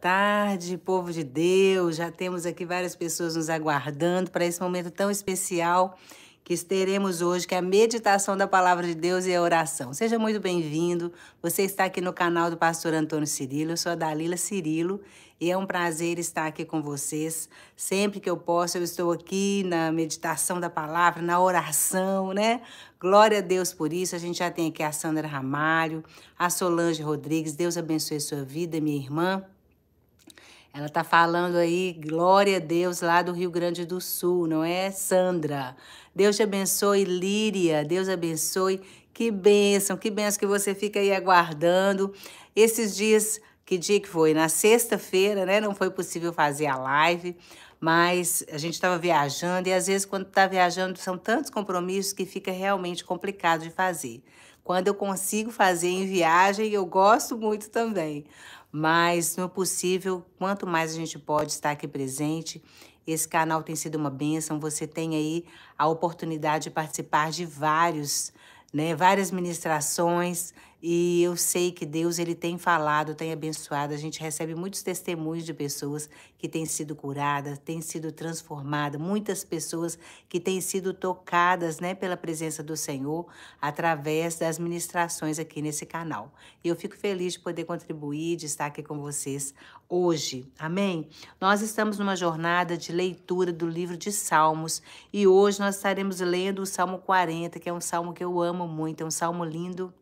tarde, povo de Deus. Já temos aqui várias pessoas nos aguardando para esse momento tão especial que teremos hoje, que é a meditação da palavra de Deus e a oração. Seja muito bem-vindo. Você está aqui no canal do pastor Antônio Cirilo. Eu sou a Dalila Cirilo e é um prazer estar aqui com vocês. Sempre que eu posso, eu estou aqui na meditação da palavra, na oração, né? Glória a Deus por isso. A gente já tem aqui a Sandra Ramalho, a Solange Rodrigues. Deus abençoe sua vida, minha irmã. Ela está falando aí, glória a Deus, lá do Rio Grande do Sul, não é, Sandra? Deus te abençoe, Líria. Deus abençoe. Que bênção, que bênção que você fica aí aguardando. Esses dias, que dia que foi? Na sexta-feira, né? Não foi possível fazer a live, mas a gente estava viajando e às vezes, quando está viajando, são tantos compromissos que fica realmente complicado de fazer. Quando eu consigo fazer em viagem, eu gosto muito também. Mas, no possível, quanto mais a gente pode estar aqui presente, esse canal tem sido uma bênção. Você tem aí a oportunidade de participar de vários, né, várias ministrações e eu sei que Deus ele tem falado, tem abençoado. A gente recebe muitos testemunhos de pessoas que têm sido curadas, têm sido transformadas, muitas pessoas que têm sido tocadas, né, pela presença do Senhor através das ministrações aqui nesse canal. E eu fico feliz de poder contribuir, de estar aqui com vocês hoje. Amém. Nós estamos numa jornada de leitura do livro de Salmos e hoje nós estaremos lendo o Salmo 40, que é um salmo que eu amo muito, é um salmo lindo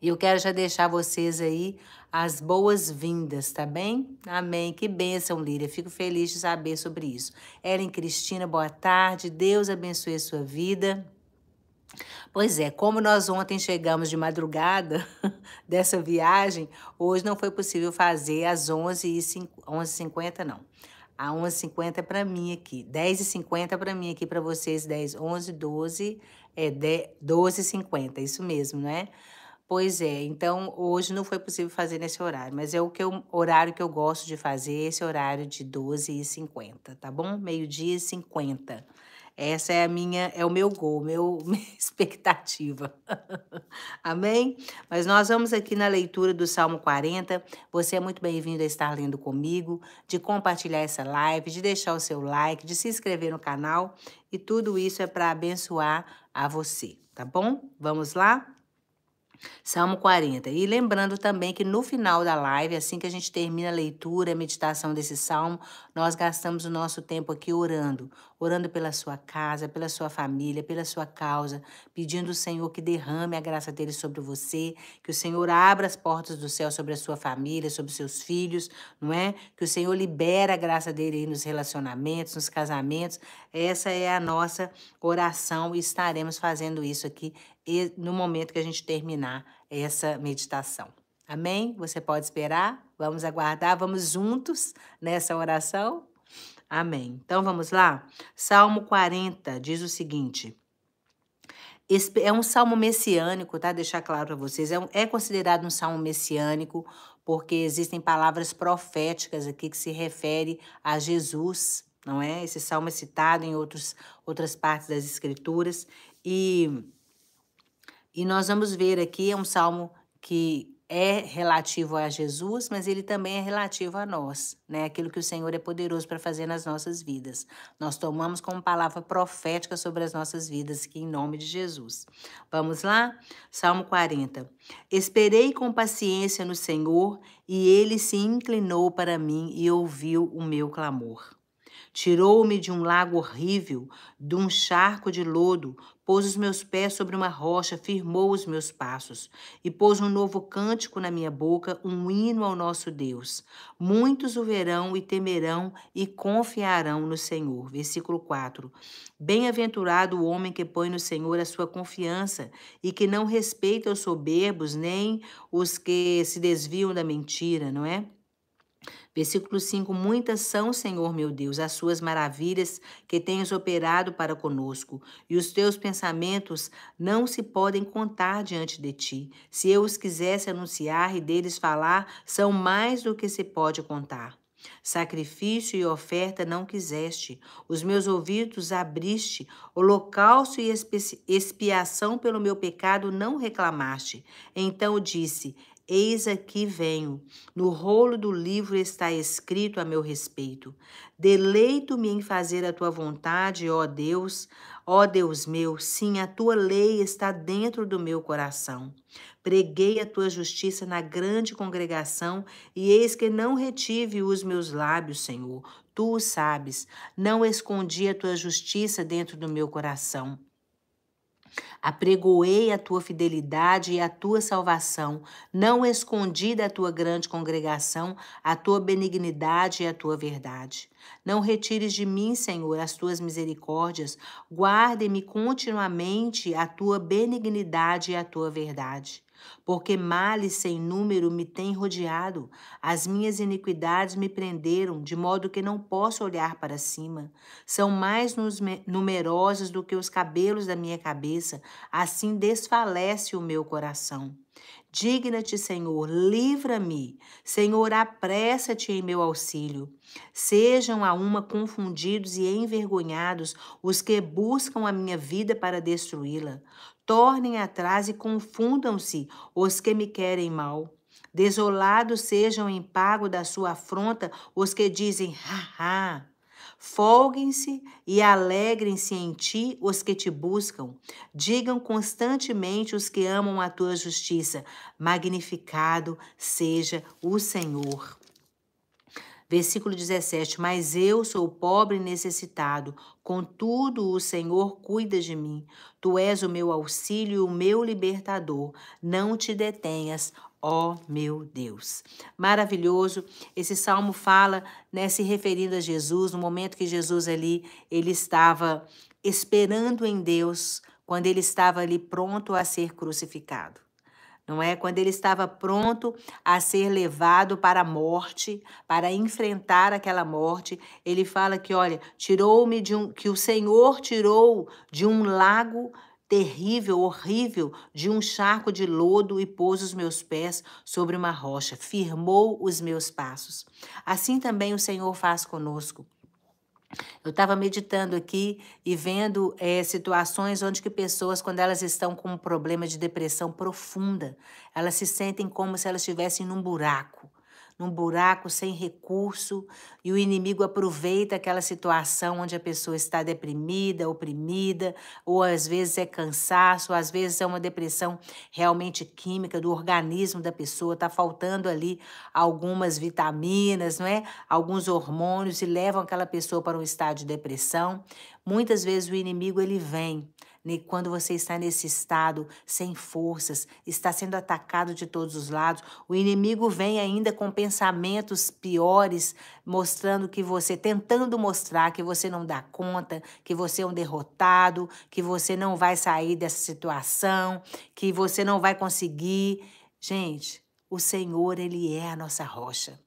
e eu quero já deixar vocês aí as boas-vindas, tá bem? Amém. Que bênção, Líria. Fico feliz de saber sobre isso. Ellen Cristina, boa tarde. Deus abençoe a sua vida. Pois é, como nós ontem chegamos de madrugada dessa viagem, hoje não foi possível fazer às 11h50, 11h50 não. A 11h50 para mim aqui, 10h50 é para mim aqui, para vocês 10, 11, 12, é 12h50, isso mesmo, né? Pois é, então hoje não foi possível fazer nesse horário, mas é o que eu, horário que eu gosto de fazer, esse horário de 12h50, tá bom? Meio-dia e 50. Essa é a minha, é o meu gol, meu, minha expectativa. Amém? Mas nós vamos aqui na leitura do Salmo 40. Você é muito bem-vindo a estar lendo comigo, de compartilhar essa live, de deixar o seu like, de se inscrever no canal. E tudo isso é para abençoar a você, tá bom? Vamos lá? Salmo 40. E lembrando também que no final da live, assim que a gente termina a leitura, a meditação desse salmo, nós gastamos o nosso tempo aqui orando, orando pela sua casa, pela sua família, pela sua causa, pedindo ao Senhor que derrame a graça dele sobre você, que o Senhor abra as portas do céu sobre a sua família, sobre os seus filhos, não é? Que o Senhor libera a graça dele aí nos relacionamentos, nos casamentos. Essa é a nossa oração e estaremos fazendo isso aqui no momento que a gente terminar essa meditação. Amém? Você pode esperar? Vamos aguardar, vamos juntos nessa oração? Amém. Então vamos lá? Salmo 40 diz o seguinte. É um salmo messiânico, tá? Deixar claro para vocês. É, um, é considerado um salmo messiânico porque existem palavras proféticas aqui que se refere a Jesus, não é? Esse salmo é citado em outros, outras partes das Escrituras. E e nós vamos ver aqui, é um salmo que é relativo a Jesus, mas ele também é relativo a nós, né? Aquilo que o Senhor é poderoso para fazer nas nossas vidas. Nós tomamos como palavra profética sobre as nossas vidas, que em nome de Jesus. Vamos lá? Salmo 40. Esperei com paciência no Senhor, e ele se inclinou para mim e ouviu o meu clamor. Tirou-me de um lago horrível, de um charco de lodo, Pôs os meus pés sobre uma rocha, firmou os meus passos, e pôs um novo cântico na minha boca, um hino ao nosso Deus. Muitos o verão e temerão e confiarão no Senhor. Versículo 4. Bem-aventurado o homem que põe no Senhor a sua confiança e que não respeita os soberbos, nem os que se desviam da mentira, não é? Versículo 5: Muitas são, Senhor meu Deus, as suas maravilhas que tens operado para conosco, e os teus pensamentos não se podem contar diante de ti. Se eu os quisesse anunciar e deles falar, são mais do que se pode contar. Sacrifício e oferta não quiseste, os meus ouvidos abriste, holocausto e expiação pelo meu pecado não reclamaste. Então disse: Eis aqui venho. No rolo do livro está escrito a meu respeito. Deleito-me em fazer a tua vontade, ó Deus. Ó Deus meu, sim, a tua lei está dentro do meu coração. Preguei a tua justiça na grande congregação, e eis que não retive os meus lábios, Senhor. Tu o sabes. Não escondi a tua justiça dentro do meu coração. Apregoei a tua fidelidade e a tua salvação, não escondi da tua grande congregação a tua benignidade e a tua verdade. Não retires de mim, Senhor, as tuas misericórdias, guarde-me continuamente a tua benignidade e a tua verdade. Porque males sem número me têm rodeado, as minhas iniquidades me prenderam, de modo que não posso olhar para cima. São mais numerosos do que os cabelos da minha cabeça, assim desfalece o meu coração. Digna-te, Senhor, livra-me. Senhor, apressa-te em meu auxílio. Sejam a uma confundidos e envergonhados os que buscam a minha vida para destruí-la tornem atrás e confundam-se os que me querem mal. Desolados sejam em pago da sua afronta os que dizem, ha, ha. Folguem-se e alegrem-se em ti os que te buscam. Digam constantemente os que amam a tua justiça. Magnificado seja o Senhor. Versículo 17: Mas eu sou pobre e necessitado, contudo o Senhor cuida de mim. Tu és o meu auxílio e o meu libertador. Não te detenhas, ó meu Deus. Maravilhoso. Esse salmo fala, né, se referindo a Jesus, no momento que Jesus ali, ele estava esperando em Deus, quando ele estava ali pronto a ser crucificado não é? Quando ele estava pronto a ser levado para a morte, para enfrentar aquela morte, ele fala que, olha, tirou-me de um que o Senhor tirou de um lago terrível, horrível, de um charco de lodo e pôs os meus pés sobre uma rocha, firmou os meus passos. Assim também o Senhor faz conosco. Eu estava meditando aqui e vendo é, situações onde que pessoas, quando elas estão com um problema de depressão profunda, elas se sentem como se elas estivessem num buraco num buraco sem recurso, e o inimigo aproveita aquela situação onde a pessoa está deprimida, oprimida, ou às vezes é cansaço, ou às vezes é uma depressão realmente química do organismo da pessoa, está faltando ali algumas vitaminas, não é? Alguns hormônios e levam aquela pessoa para um estado de depressão. Muitas vezes o inimigo ele vem né, quando você está nesse estado, sem forças, está sendo atacado de todos os lados, o inimigo vem ainda com pensamentos piores, mostrando que você, tentando mostrar que você não dá conta, que você é um derrotado, que você não vai sair dessa situação, que você não vai conseguir. Gente, o Senhor, Ele é a nossa rocha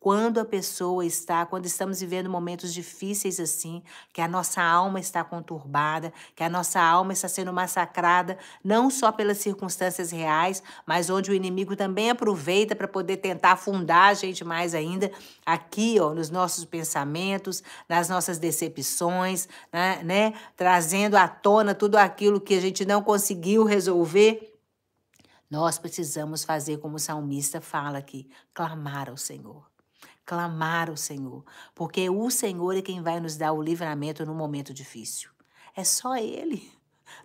quando a pessoa está, quando estamos vivendo momentos difíceis assim, que a nossa alma está conturbada, que a nossa alma está sendo massacrada, não só pelas circunstâncias reais, mas onde o inimigo também aproveita para poder tentar afundar a gente mais ainda, aqui, ó, nos nossos pensamentos, nas nossas decepções, né, né? trazendo à tona tudo aquilo que a gente não conseguiu resolver. Nós precisamos fazer como o salmista fala aqui: clamar ao Senhor clamar ao Senhor, porque o Senhor é quem vai nos dar o livramento no momento difícil. É só Ele.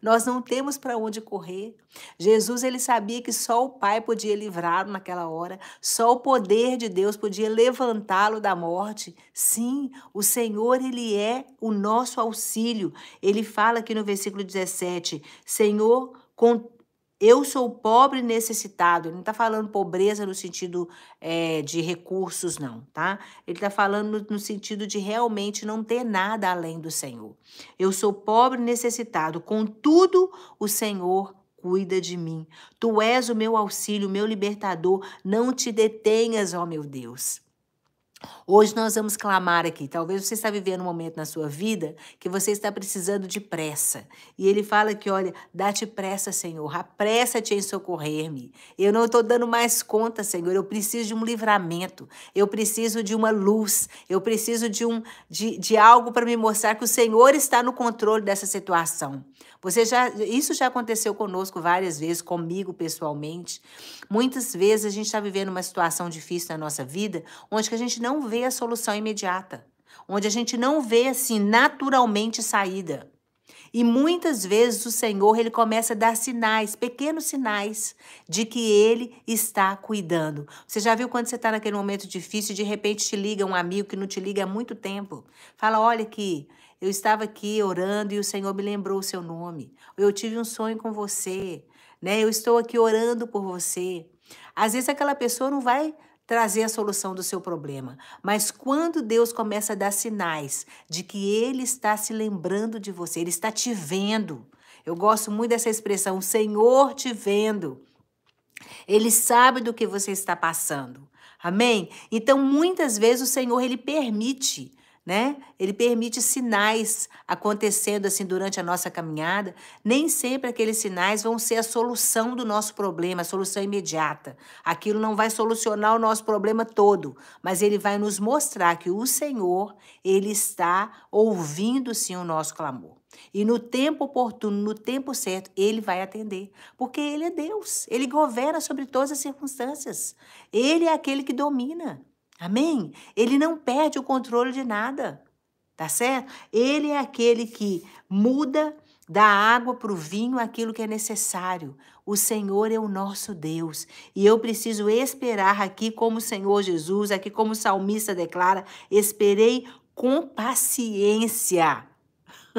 Nós não temos para onde correr. Jesus ele sabia que só o Pai podia livrá-lo naquela hora, só o poder de Deus podia levantá-lo da morte. Sim, o Senhor ele é o nosso auxílio. Ele fala aqui no versículo 17: Senhor, com eu sou pobre necessitado. Ele não está falando pobreza no sentido é, de recursos, não, tá? Ele está falando no, sentido de realmente não ter nada além do Senhor. Eu sou pobre necessitado, contudo, o Senhor cuida de mim. Tu és o meu auxílio, meu libertador. Não te detenhas, ó meu Deus. Hoje nós vamos clamar aqui. Talvez você está vivendo um momento na sua vida que você está precisando de pressa. E ele fala que, olha, dá-te pressa, Senhor, apressa-te em socorrer-me. Eu não estou dando mais conta, Senhor. Eu preciso de um livramento. Eu preciso de uma luz. Eu preciso de um de, de algo para me mostrar que o Senhor está no controle dessa situação. Você já isso já aconteceu conosco várias vezes, comigo pessoalmente. Muitas vezes a gente está vivendo uma situação difícil na nossa vida, onde que a gente não vê a solução imediata, onde a gente não vê assim naturalmente saída. E muitas vezes o Senhor ele começa a dar sinais, pequenos sinais, de que Ele está cuidando. Você já viu quando você está naquele momento difícil e de repente te liga um amigo que não te liga há muito tempo? Fala: Olha aqui, eu estava aqui orando e o Senhor me lembrou o seu nome. Eu tive um sonho com você, né? Eu estou aqui orando por você. Às vezes aquela pessoa não vai trazer a solução do seu problema. Mas quando Deus começa a dar sinais de que Ele está se lembrando de você, Ele está te vendo. Eu gosto muito dessa expressão, o Senhor te vendo. Ele sabe do que você está passando. Amém? Então, muitas vezes o Senhor ele permite né? Ele permite sinais acontecendo assim durante a nossa caminhada. Nem sempre aqueles sinais vão ser a solução do nosso problema, a solução imediata. Aquilo não vai solucionar o nosso problema todo, mas ele vai nos mostrar que o Senhor, ele está ouvindo sim o nosso clamor. E no tempo oportuno, no tempo certo, ele vai atender. Porque ele é Deus, ele governa sobre todas as circunstâncias. Ele é aquele que domina. Amém? Ele não perde o controle de nada, tá certo? Ele é aquele que muda da água para o vinho aquilo que é necessário. O Senhor é o nosso Deus. E eu preciso esperar aqui, como o Senhor Jesus, aqui como o salmista declara: esperei com paciência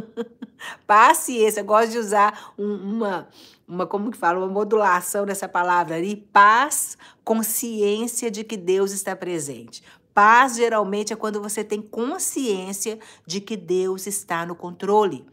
paciência. Eu gosto de usar um, uma, uma, como que fala, uma modulação dessa palavra ali. Paz, consciência de que Deus está presente. Paz geralmente é quando você tem consciência de que Deus está no controle.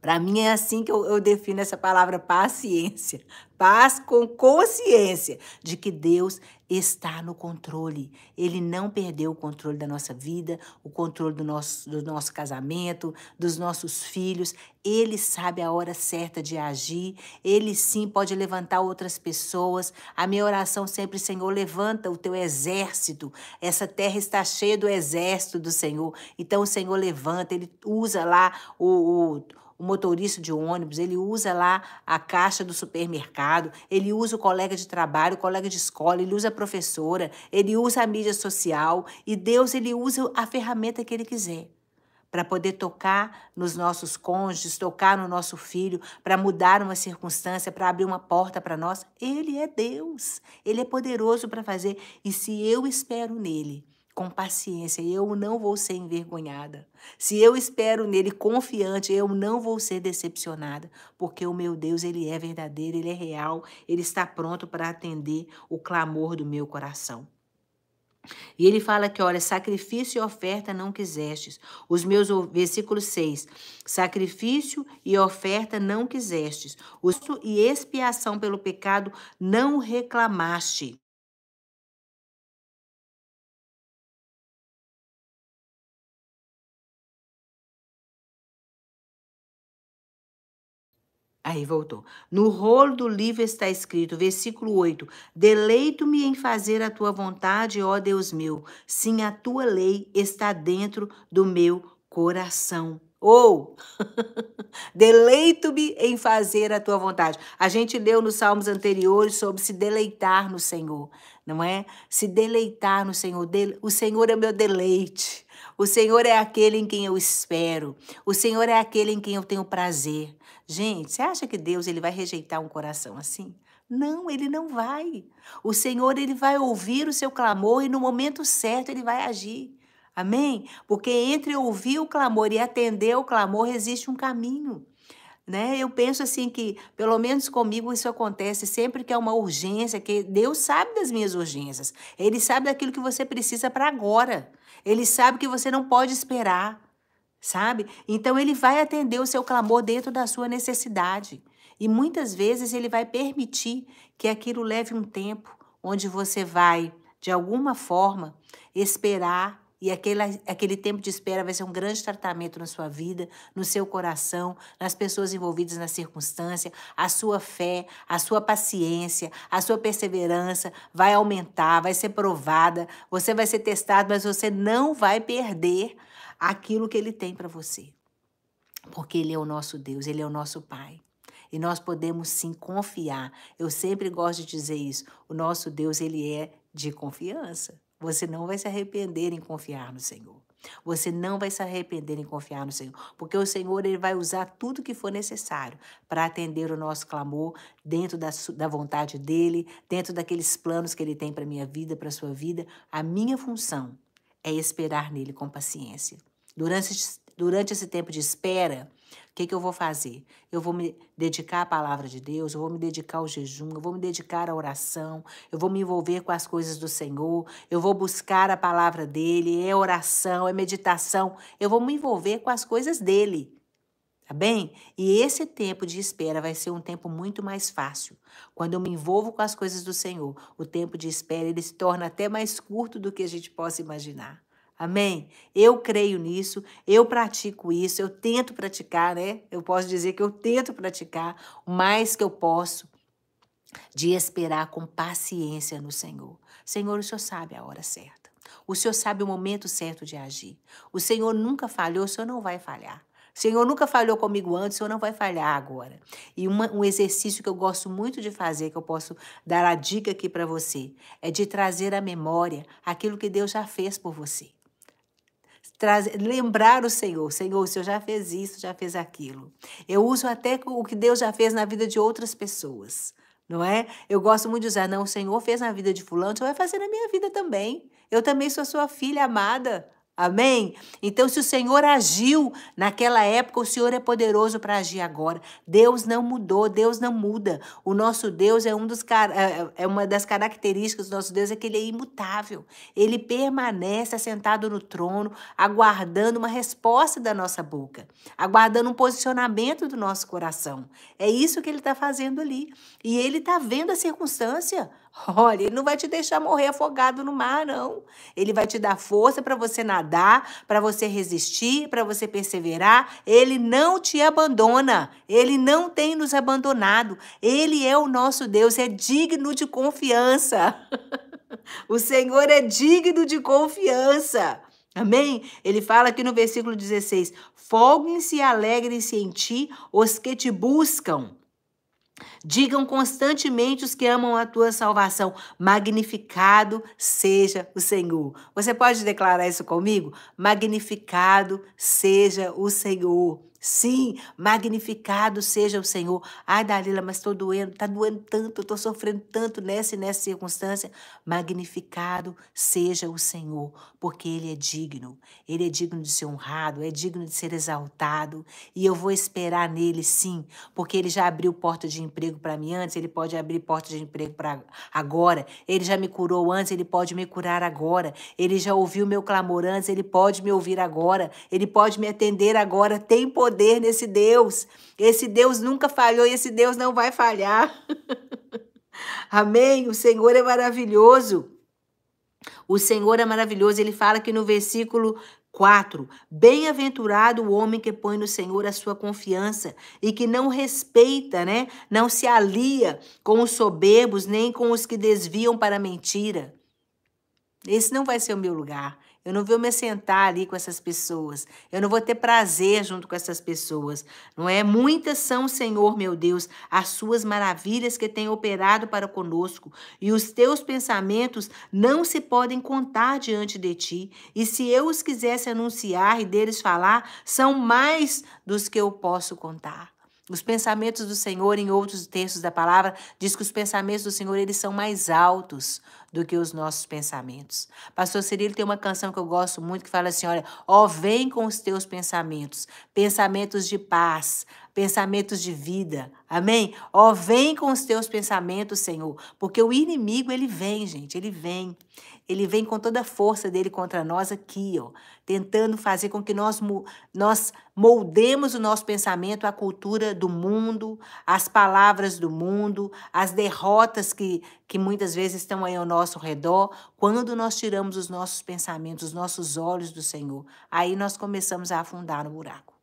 Para mim é assim que eu, eu, defino essa palavra paciência. Paz com consciência de que Deus está no controle. Ele não perdeu o controle da nossa vida, o controle do nosso, do nosso casamento, dos nossos filhos. Ele sabe a hora certa de agir. Ele sim pode levantar outras pessoas. A minha oração sempre, Senhor, levanta o teu exército. Essa terra está cheia do exército do Senhor. Então o Senhor levanta, ele usa lá o, o o motorista de ônibus, ele usa lá a caixa do supermercado, ele usa o colega de trabalho, o colega de escola, ele usa a professora, ele usa a mídia social e Deus ele usa a ferramenta que ele quiser para poder tocar nos nossos cônjuges, tocar no nosso filho, para mudar uma circunstância, para abrir uma porta para nós. Ele é Deus. Ele é poderoso para fazer. E se eu espero nele, com paciência, eu não vou ser envergonhada. Se eu espero nele confiante, eu não vou ser decepcionada, porque o meu Deus, ele é verdadeiro, ele é real, ele está pronto para atender o clamor do meu coração. E ele fala que, olha, sacrifício e oferta não quisestes. Os meus, versículo 6, sacrifício e oferta não quisestes. O e expiação pelo pecado não reclamaste. Aí voltou. No rolo do livro está escrito, versículo 8: Deleito-me em fazer a tua vontade, ó Deus meu. Sim, a tua lei está dentro do meu coração. Ou, deleito-me em fazer a tua vontade. A gente leu nos salmos anteriores sobre se deleitar no Senhor, não é? Se deleitar no Senhor. O Senhor é meu deleite. O Senhor é aquele em quem eu espero. O Senhor é aquele em quem eu tenho prazer. Gente, você acha que Deus ele vai rejeitar um coração assim? Não, ele não vai. O Senhor ele vai ouvir o seu clamor e no momento certo ele vai agir. Amém? Porque entre ouvir o clamor e atender o clamor existe um caminho. Né? Eu penso assim que, pelo menos comigo, isso acontece sempre que é uma urgência, que Deus sabe das minhas urgências. Ele sabe daquilo que você precisa para agora. Ele sabe que você não pode esperar, sabe? Então ele vai atender o seu clamor dentro da sua necessidade. E muitas vezes ele vai permitir que aquilo leve um tempo onde você vai, de alguma forma, esperar e aquele, aquele tempo de espera vai ser um grande tratamento na sua vida, no seu coração, nas pessoas envolvidas na circunstância. A sua fé, a sua paciência, a sua perseverança vai aumentar, vai ser provada. Você vai ser testado, mas você não vai perder aquilo que ele tem para você. Porque ele é o nosso Deus, ele é o nosso Pai. E nós podemos sim confiar. Eu sempre gosto de dizer isso. O nosso Deus, ele é de confiança. Você não vai se arrepender em confiar no Senhor. Você não vai se arrepender em confiar no Senhor, porque o Senhor ele vai usar tudo que for necessário para atender o nosso clamor dentro da, da vontade dele, dentro daqueles planos que ele tem para minha vida, para sua vida. A minha função é esperar nele com paciência. Durante, durante esse tempo de espera, o que, que eu vou fazer? Eu vou me dedicar à palavra de Deus, eu vou me dedicar ao jejum, eu vou me dedicar à oração, eu vou me envolver com as coisas do Senhor, eu vou buscar a palavra dele, é oração, é meditação, eu vou me envolver com as coisas dele. Tá bem? E esse tempo de espera vai ser um tempo muito mais fácil. Quando eu me envolvo com as coisas do Senhor, o tempo de espera ele se torna até mais curto do que a gente possa imaginar. Amém? Eu creio nisso, eu pratico isso, eu tento praticar, né? Eu posso dizer que eu tento praticar o mais que eu posso de esperar com paciência no Senhor. Senhor, o Senhor sabe a hora certa. O Senhor sabe o momento certo de agir. O Senhor nunca falhou, o Senhor não vai falhar. O Senhor nunca falhou comigo antes, o Senhor não vai falhar agora. E uma, um exercício que eu gosto muito de fazer, que eu posso dar a dica aqui para você, é de trazer à memória aquilo que Deus já fez por você trazer, lembrar o Senhor. Senhor, o Senhor já fez isso, já fez aquilo. Eu uso até o que Deus já fez na vida de outras pessoas, não é? Eu gosto muito de usar, não, o Senhor fez na vida de fulano, o Senhor vai fazer na minha vida também. Eu também sou sua filha amada. Amém? Então, se o Senhor agiu naquela época, o Senhor é poderoso para agir agora. Deus não mudou, Deus não muda. O nosso Deus é, um dos, é, é uma das características do nosso Deus, é que ele é imutável. Ele permanece assentado no trono, aguardando uma resposta da nossa boca, aguardando um posicionamento do nosso coração. É isso que ele está fazendo ali. E ele está vendo a circunstância. Olha, ele não vai te deixar morrer afogado no mar, não. Ele vai te dar força para você nadar, para você resistir, para você perseverar. Ele não te abandona. Ele não tem nos abandonado. Ele é o nosso Deus, é digno de confiança. o Senhor é digno de confiança. Amém? Ele fala aqui no versículo 16: Folguem-se e alegrem-se em ti os que te buscam. Digam constantemente os que amam a tua salvação: magnificado seja o Senhor. Você pode declarar isso comigo? Magnificado seja o Senhor. Sim, magnificado seja o Senhor. Ai, Dalila, mas estou doendo, está doendo tanto, estou sofrendo tanto nessa e nessa circunstância. Magnificado seja o Senhor, porque Ele é digno. Ele é digno de ser honrado, é digno de ser exaltado. E eu vou esperar nele, sim, porque Ele já abriu porta de emprego para mim antes, Ele pode abrir porta de emprego para agora. Ele já me curou antes, Ele pode me curar agora. Ele já ouviu meu clamor antes, Ele pode me ouvir agora. Ele pode me atender agora. Tem poder poder nesse Deus. Esse Deus nunca falhou e esse Deus não vai falhar. Amém? O Senhor é maravilhoso. O Senhor é maravilhoso. Ele fala que no versículo 4. Bem-aventurado o homem que põe no Senhor a sua confiança e que não respeita, né? Não se alia com os soberbos nem com os que desviam para a mentira. Esse não vai ser o meu lugar. Eu não vou me sentar ali com essas pessoas. Eu não vou ter prazer junto com essas pessoas. Não é? Muitas são, Senhor meu Deus, as suas maravilhas que têm operado para conosco, e os teus pensamentos não se podem contar diante de ti. E se eu os quisesse anunciar e deles falar, são mais dos que eu posso contar. Os pensamentos do Senhor, em outros textos da palavra, diz que os pensamentos do Senhor eles são mais altos do que os nossos pensamentos. Pastor Cirilo tem uma canção que eu gosto muito que fala assim: olha, ó, oh, vem com os teus pensamentos, pensamentos de paz, pensamentos de vida. Amém? Ó, oh, vem com os teus pensamentos, Senhor, porque o inimigo ele vem, gente, ele vem. Ele vem com toda a força dele contra nós aqui, ó, tentando fazer com que nós, nós moldemos o nosso pensamento à cultura do mundo, às palavras do mundo, às derrotas que, que muitas vezes estão aí ao nosso redor. Quando nós tiramos os nossos pensamentos, os nossos olhos do Senhor, aí nós começamos a afundar no buraco.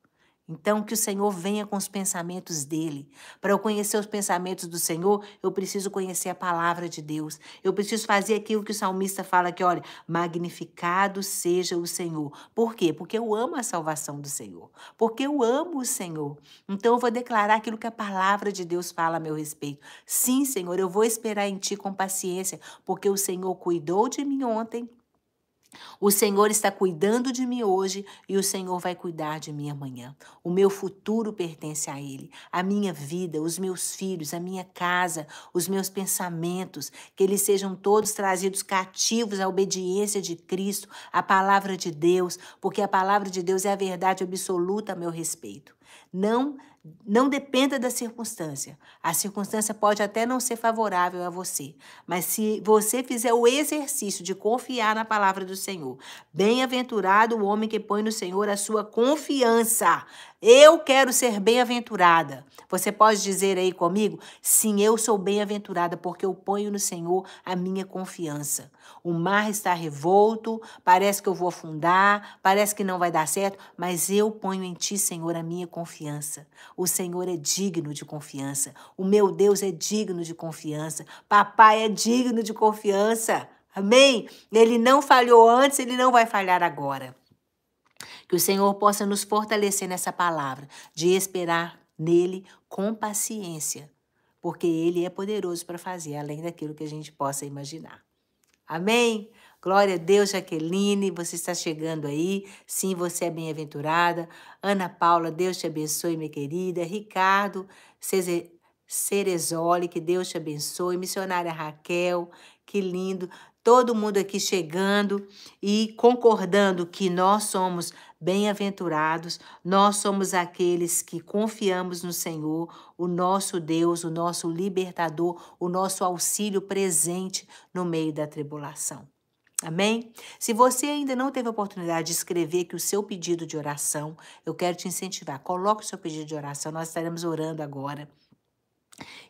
Então, que o Senhor venha com os pensamentos dele. Para eu conhecer os pensamentos do Senhor, eu preciso conhecer a palavra de Deus. Eu preciso fazer aquilo que o salmista fala que, olha, magnificado seja o Senhor. Por quê? Porque eu amo a salvação do Senhor. Porque eu amo o Senhor. Então, eu vou declarar aquilo que a palavra de Deus fala a meu respeito. Sim, Senhor, eu vou esperar em ti com paciência, porque o Senhor cuidou de mim ontem o Senhor está cuidando de mim hoje e o Senhor vai cuidar de mim amanhã. O meu futuro pertence a Ele, a minha vida, os meus filhos, a minha casa, os meus pensamentos. Que eles sejam todos trazidos cativos à obediência de Cristo, à palavra de Deus, porque a palavra de Deus é a verdade absoluta a meu respeito. Não, não dependa da circunstância. A circunstância pode até não ser favorável a você, mas se você fizer o exercício de confiar na palavra do Senhor, bem-aventurado o homem que põe no Senhor a sua confiança. Eu quero ser bem-aventurada. Você pode dizer aí comigo? Sim, eu sou bem-aventurada porque eu ponho no Senhor a minha confiança. O mar está revolto, parece que eu vou afundar, parece que não vai dar certo, mas eu ponho em ti, Senhor, a minha confiança. O Senhor é digno de confiança. O meu Deus é digno de confiança. Papai é digno de confiança. Amém? Ele não falhou antes, ele não vai falhar agora. Que o Senhor possa nos fortalecer nessa palavra, de esperar nele com paciência, porque ele é poderoso para fazer além daquilo que a gente possa imaginar. Amém? Glória a Deus, Jaqueline, você está chegando aí. Sim, você é bem-aventurada. Ana Paula, Deus te abençoe, minha querida. Ricardo Cerezoli, que Deus te abençoe. Missionária Raquel, que lindo. Todo mundo aqui chegando e concordando que nós somos Bem-aventurados, nós somos aqueles que confiamos no Senhor, o nosso Deus, o nosso libertador, o nosso auxílio presente no meio da tribulação. Amém? Se você ainda não teve a oportunidade de escrever que o seu pedido de oração, eu quero te incentivar. Coloque o seu pedido de oração, nós estaremos orando agora.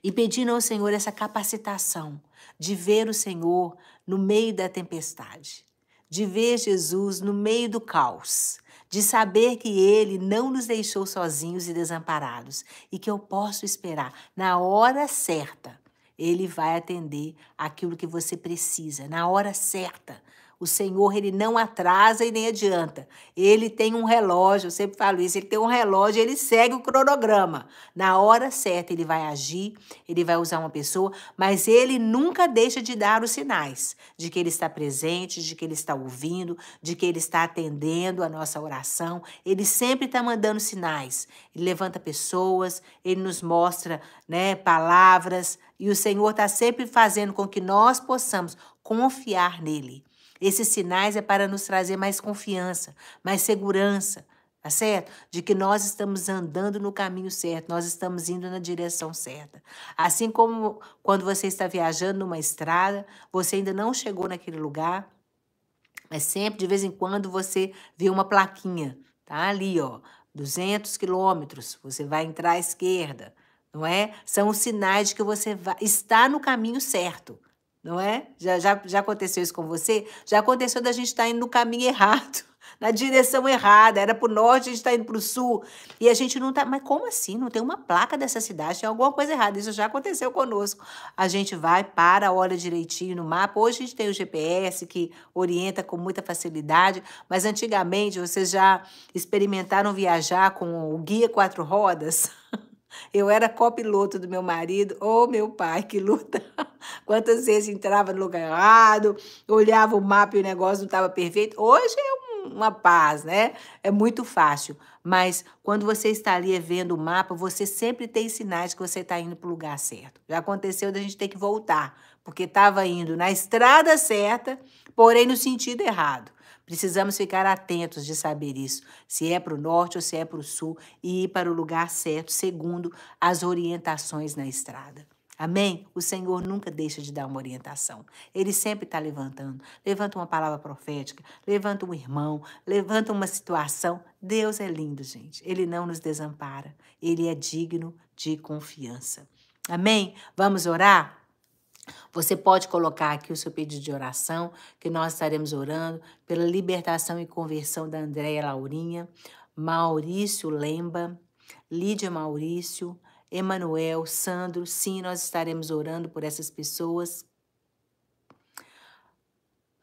E pedindo ao Senhor essa capacitação de ver o Senhor no meio da tempestade, de ver Jesus no meio do caos, de saber que Ele não nos deixou sozinhos e desamparados e que eu posso esperar na hora certa. Ele vai atender aquilo que você precisa, na hora certa. O Senhor, ele não atrasa e nem adianta. Ele tem um relógio, eu sempre falo isso, ele tem um relógio, ele segue o cronograma. Na hora certa ele vai agir, ele vai usar uma pessoa, mas ele nunca deixa de dar os sinais de que ele está presente, de que ele está ouvindo, de que ele está atendendo a nossa oração. Ele sempre está mandando sinais. Ele levanta pessoas, ele nos mostra, né, palavras, e o Senhor está sempre fazendo com que nós possamos confiar nele. Esses sinais é para nos trazer mais confiança, mais segurança, tá certo? De que nós estamos andando no caminho certo, nós estamos indo na direção certa. Assim como quando você está viajando numa estrada, você ainda não chegou naquele lugar, mas sempre, de vez em quando, você vê uma plaquinha, tá ali, ó, 200 quilômetros, você vai entrar à esquerda, não é? São os sinais de que você vai, está no caminho certo não é? Já, já, já aconteceu isso com você? Já aconteceu da gente estar tá indo no caminho errado, na direção errada. Era para o norte, a gente está indo para o sul. E a gente não está. Mas como assim? Não tem uma placa dessa cidade, tem alguma coisa errada. Isso já aconteceu conosco. A gente vai, para, olha direitinho no mapa. Hoje a gente tem o GPS que orienta com muita facilidade, mas antigamente vocês já experimentaram viajar com o guia quatro rodas? Eu era copiloto do meu marido, ou oh, meu pai, que luta. Quantas vezes entrava no lugar errado, olhava o mapa e o negócio não estava perfeito. Hoje é uma paz, né? É muito fácil. Mas quando você está ali é vendo o mapa, você sempre tem sinais que você está indo para o lugar certo. Já aconteceu da gente ter que voltar, porque estava indo na estrada certa, porém no sentido errado. Precisamos ficar atentos de saber isso, se é para o norte ou se é para o sul, e ir para o lugar certo, segundo as orientações na estrada. Amém? O Senhor nunca deixa de dar uma orientação. Ele sempre está levantando. Levanta uma palavra profética, levanta um irmão, levanta uma situação. Deus é lindo, gente. Ele não nos desampara. Ele é digno de confiança. Amém? Vamos orar? Você pode colocar aqui o seu pedido de oração, que nós estaremos orando pela libertação e conversão da Andréia Laurinha, Maurício Lemba, Lídia Maurício, Emanuel, Sandro. Sim, nós estaremos orando por essas pessoas.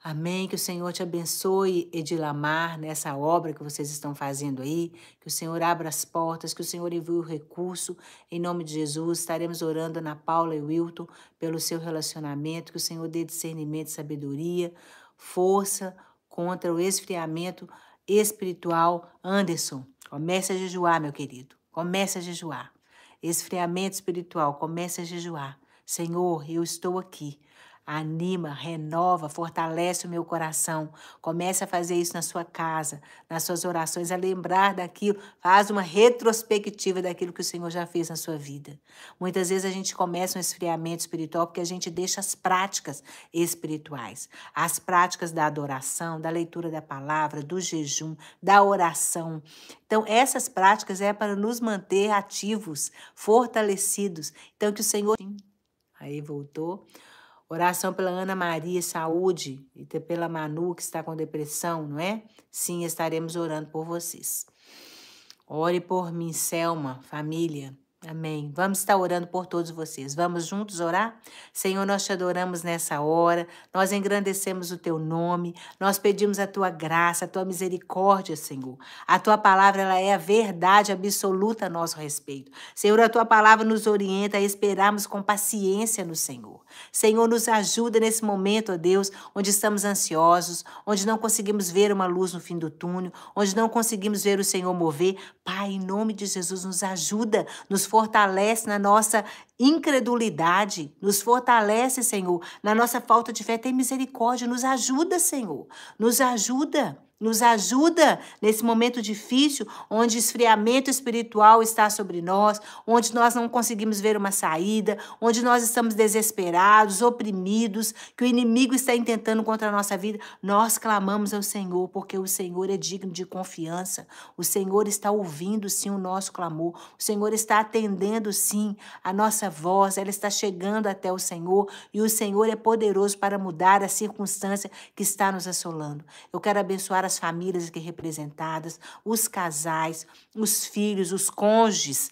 Amém. Que o Senhor te abençoe, Edilamar, nessa obra que vocês estão fazendo aí. Que o Senhor abra as portas, que o Senhor envie o recurso. Em nome de Jesus, estaremos orando na Paula e Wilton pelo seu relacionamento. Que o Senhor dê discernimento, sabedoria, força contra o esfriamento espiritual. Anderson, comece a jejuar, meu querido. Comece a jejuar. Esfriamento espiritual, comece a jejuar. Senhor, eu estou aqui. Anima, renova, fortalece o meu coração. Comece a fazer isso na sua casa, nas suas orações, a lembrar daquilo. Faz uma retrospectiva daquilo que o Senhor já fez na sua vida. Muitas vezes a gente começa um esfriamento espiritual porque a gente deixa as práticas espirituais, as práticas da adoração, da leitura da palavra, do jejum, da oração. Então, essas práticas é para nos manter ativos, fortalecidos. Então, que o Senhor. Aí voltou. Oração pela Ana Maria, saúde, e pela Manu, que está com depressão, não é? Sim, estaremos orando por vocês. Ore por mim, Selma, família. Amém. Vamos estar orando por todos vocês. Vamos juntos orar? Senhor, nós te adoramos nessa hora, nós engrandecemos o teu nome, nós pedimos a tua graça, a tua misericórdia, Senhor. A tua palavra, ela é a verdade absoluta a nosso respeito. Senhor, a tua palavra nos orienta a esperarmos com paciência no Senhor. Senhor, nos ajuda nesse momento, ó Deus, onde estamos ansiosos, onde não conseguimos ver uma luz no fim do túnel, onde não conseguimos ver o Senhor mover. Pai, em nome de Jesus, nos ajuda, nos fortalece na nossa incredulidade, nos fortalece, Senhor, na nossa falta de fé. Tem misericórdia, nos ajuda, Senhor, nos ajuda. Nos ajuda nesse momento difícil, onde esfriamento espiritual está sobre nós, onde nós não conseguimos ver uma saída, onde nós estamos desesperados, oprimidos, que o inimigo está intentando contra a nossa vida. Nós clamamos ao Senhor, porque o Senhor é digno de confiança. O Senhor está ouvindo sim o nosso clamor. O Senhor está atendendo sim a nossa voz, ela está chegando até o Senhor e o Senhor é poderoso para mudar a circunstância que está nos assolando. Eu quero abençoar a as famílias aqui representadas, os casais, os filhos, os cônjuges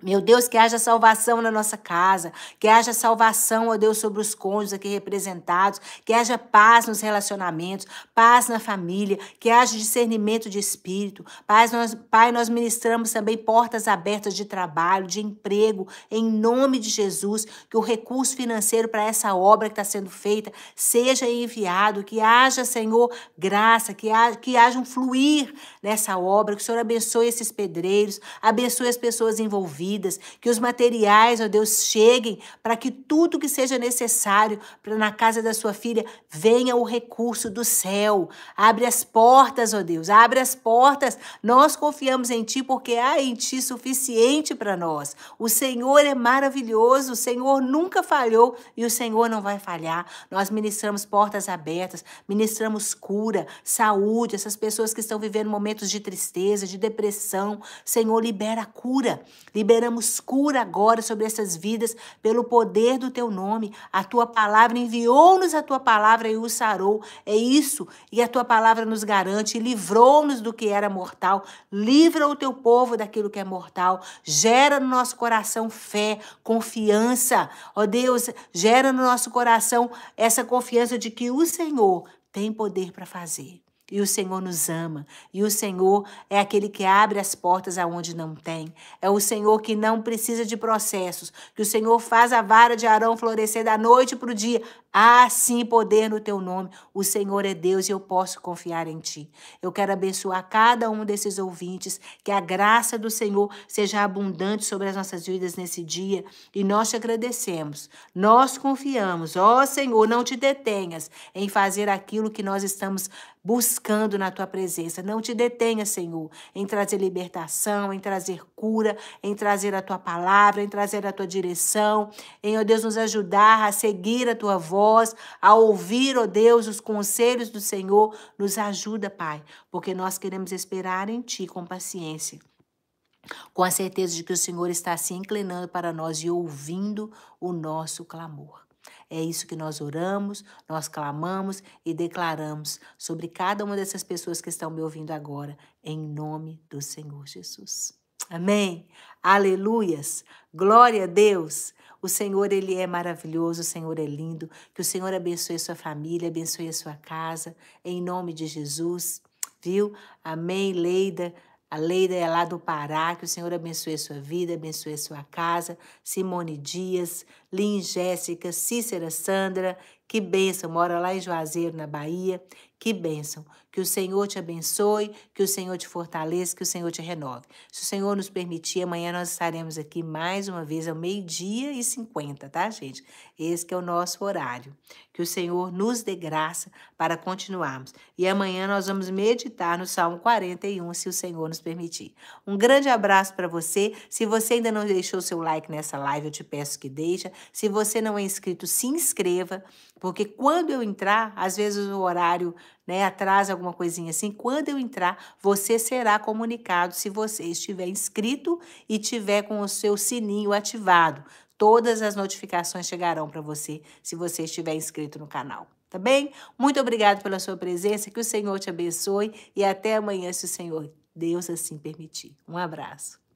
meu Deus, que haja salvação na nossa casa, que haja salvação, ó Deus, sobre os cônjuges aqui representados, que haja paz nos relacionamentos, paz na família, que haja discernimento de espírito. Pai, nós, Pai, nós ministramos também portas abertas de trabalho, de emprego, em nome de Jesus, que o recurso financeiro para essa obra que está sendo feita seja enviado, que haja, Senhor, graça, que haja, que haja um fluir nessa obra, que o Senhor abençoe esses pedreiros, abençoe as pessoas envolvidas vidas, que os materiais, ó Deus, cheguem para que tudo que seja necessário para na casa da sua filha venha o recurso do céu. Abre as portas, ó Deus, abre as portas. Nós confiamos em Ti porque há em Ti suficiente para nós. O Senhor é maravilhoso, o Senhor nunca falhou e o Senhor não vai falhar. Nós ministramos portas abertas, ministramos cura, saúde, essas pessoas que estão vivendo momentos de tristeza, de depressão. Senhor, libera a cura, libera liberamos cura agora sobre essas vidas pelo poder do teu nome. A tua palavra enviou-nos a tua palavra e o sarou. É isso. E a tua palavra nos garante, livrou-nos do que era mortal. Livra o teu povo daquilo que é mortal. Gera no nosso coração fé, confiança. Ó oh, Deus, gera no nosso coração essa confiança de que o Senhor tem poder para fazer. E o Senhor nos ama, e o Senhor é aquele que abre as portas aonde não tem. É o Senhor que não precisa de processos, que o Senhor faz a vara de Arão florescer da noite para o dia, Há sim poder no teu nome. O Senhor é Deus e eu posso confiar em ti. Eu quero abençoar cada um desses ouvintes, que a graça do Senhor seja abundante sobre as nossas vidas nesse dia e nós te agradecemos. Nós confiamos, ó Senhor, não te detenhas em fazer aquilo que nós estamos buscando na tua presença. Não te detenhas, Senhor, em trazer libertação, em trazer cura, em trazer a tua palavra, em trazer a tua direção, em, ó Deus, nos ajudar a seguir a tua voz voz, a ouvir, ó oh Deus, os conselhos do Senhor. Nos ajuda, Pai, porque nós queremos esperar em Ti com paciência com a certeza de que o Senhor está se inclinando para nós e ouvindo o nosso clamor. É isso que nós oramos, nós clamamos e declaramos sobre cada uma dessas pessoas que estão me ouvindo agora, em nome do Senhor Jesus. Amém. Aleluias. Glória a Deus. O Senhor, Ele é maravilhoso, o Senhor é lindo. Que o Senhor abençoe a sua família, abençoe a sua casa, em nome de Jesus, viu? Amém, Leida. A Leida é lá do Pará, que o Senhor abençoe a sua vida, abençoe a sua casa. Simone Dias, Lin Jéssica, Cícera Sandra, que bênção, mora lá em Juazeiro, na Bahia. Que bênção! Que o Senhor te abençoe, que o Senhor te fortaleça, que o Senhor te renove. Se o Senhor nos permitir, amanhã nós estaremos aqui mais uma vez ao meio-dia e cinquenta, tá, gente? Esse é o nosso horário. Que o Senhor nos dê graça para continuarmos. E amanhã nós vamos meditar no Salmo 41, se o Senhor nos permitir. Um grande abraço para você. Se você ainda não deixou seu like nessa live, eu te peço que deixa. Se você não é inscrito, se inscreva, porque quando eu entrar, às vezes o horário né, atrás alguma coisinha assim, quando eu entrar, você será comunicado se você estiver inscrito e tiver com o seu sininho ativado. Todas as notificações chegarão para você se você estiver inscrito no canal. Tá bem? Muito obrigado pela sua presença, que o Senhor te abençoe e até amanhã, se o Senhor Deus assim permitir. Um abraço.